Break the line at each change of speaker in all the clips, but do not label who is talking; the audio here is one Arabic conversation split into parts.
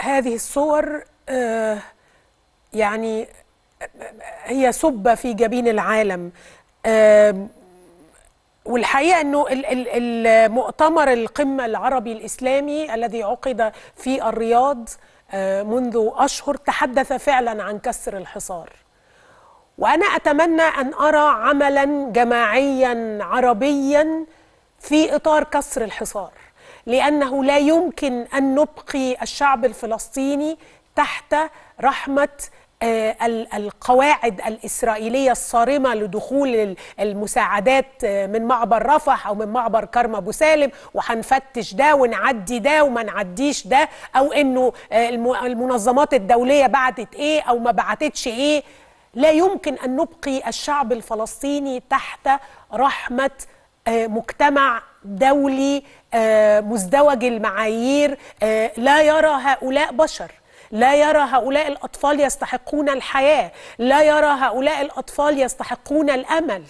هذه الصور آه، يعني هي سبة في جبين العالم والحقيقه انه المؤتمر القمه العربي الاسلامي الذي عقد في الرياض آه، منذ اشهر تحدث فعلا عن كسر الحصار وانا اتمنى ان ارى عملا جماعيا عربيا في اطار كسر الحصار لأنه لا يمكن أن نبقي الشعب الفلسطيني تحت رحمة آه، القواعد الإسرائيلية الصارمة لدخول المساعدات آه، من معبر رفح أو من معبر كرم أبو سالم وهنفتش ده ونعدي ده وما نعديش ده أو إنه آه، المنظمات الدولية بعتت إيه أو ما بعتتش إيه لا يمكن أن نبقي الشعب الفلسطيني تحت رحمة مجتمع دولي آه، مزدوج المعايير آه، لا يرى هؤلاء بشر لا يرى هؤلاء الأطفال يستحقون الحياة لا يرى هؤلاء الأطفال يستحقون الأمل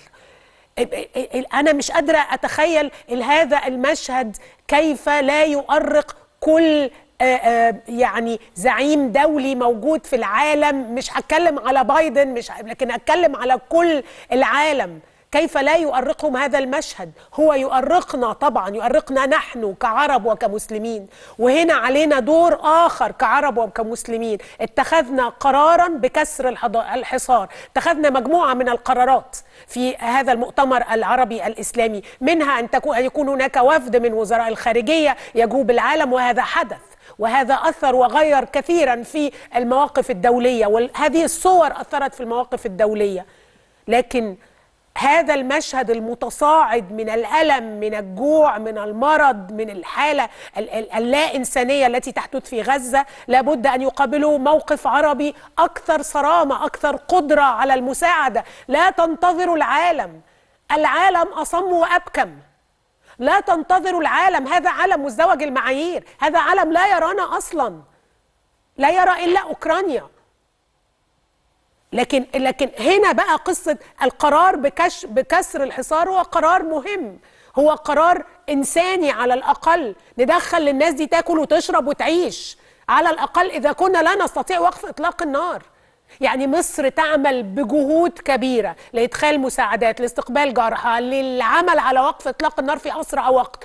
أنا مش قادرة أتخيل هذا المشهد كيف لا يؤرق كل آه، يعني زعيم دولي موجود في العالم مش هتكلم على بايدن مش لكن هتكلم على كل العالم كيف لا يؤرقهم هذا المشهد هو يؤرقنا طبعا يؤرقنا نحن كعرب وكمسلمين وهنا علينا دور آخر كعرب وكمسلمين اتخذنا قرارا بكسر الحصار اتخذنا مجموعة من القرارات في هذا المؤتمر العربي الإسلامي منها أن يكون هناك وفد من وزراء الخارجية يجوب العالم وهذا حدث وهذا أثر وغير كثيرا في المواقف الدولية وهذه الصور أثرت في المواقف الدولية لكن هذا المشهد المتصاعد من الألم من الجوع من المرض من الحالة اللا إنسانية التي تحدث في غزة لابد أن يقابله موقف عربي أكثر صرامة أكثر قدرة على المساعدة لا تنتظروا العالم العالم أصم وأبكم لا تنتظروا العالم هذا عالم مزدوج المعايير هذا عالم لا يرانا أصلا لا يرى إلا أوكرانيا لكن لكن هنا بقى قصه القرار بكش بكسر الحصار هو قرار مهم هو قرار انساني على الاقل ندخل للناس دي تاكل وتشرب وتعيش على الاقل اذا كنا لا نستطيع وقف اطلاق النار يعني مصر تعمل بجهود كبيره لادخال مساعدات لاستقبال جرحى للعمل على وقف اطلاق النار في اسرع وقت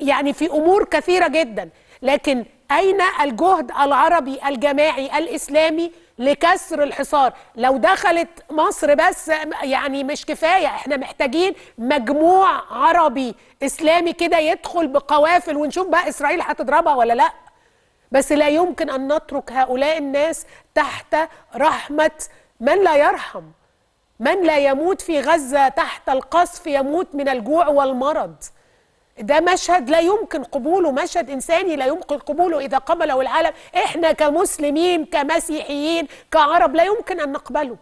يعني في امور كثيره جدا لكن اين الجهد العربي الجماعي الاسلامي لكسر الحصار لو دخلت مصر بس يعني مش كفاية احنا محتاجين مجموع عربي اسلامي كده يدخل بقوافل ونشوف بقى اسرائيل هتضربها ولا لا بس لا يمكن ان نترك هؤلاء الناس تحت رحمة من لا يرحم من لا يموت في غزة تحت القصف يموت من الجوع والمرض ده مشهد لا يمكن قبوله مشهد إنساني لا يمكن قبوله إذا قبله العالم إحنا كمسلمين كمسيحيين كعرب لا يمكن أن نقبله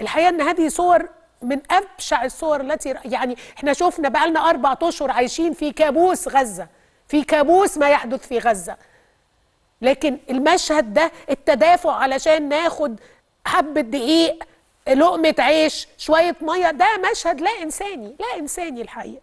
الحقيقة أن هذه صور من أبشع الصور التي يعني إحنا شفنا بقالنا أربع أشهر عايشين في كابوس غزة في كابوس ما يحدث في غزة لكن المشهد ده التدافع علشان ناخد حبة دقيق لقمة عيش شوية مية ده مشهد لا إنساني لا إنساني الحقيقة